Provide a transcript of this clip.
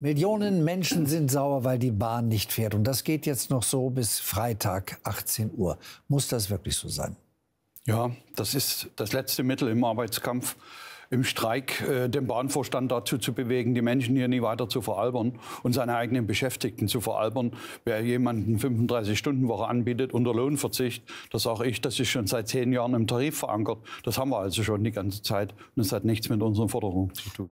Millionen Menschen sind sauer, weil die Bahn nicht fährt. Und das geht jetzt noch so bis Freitag, 18 Uhr. Muss das wirklich so sein? Ja, das ist das letzte Mittel im Arbeitskampf, im Streik, äh, den Bahnvorstand dazu zu bewegen, die Menschen hier nie weiter zu veralbern und seine eigenen Beschäftigten zu veralbern. Wer jemanden 35-Stunden-Woche anbietet unter Lohnverzicht, das sage ich, das ist schon seit zehn Jahren im Tarif verankert. Das haben wir also schon die ganze Zeit und das hat nichts mit unseren Forderungen zu tun.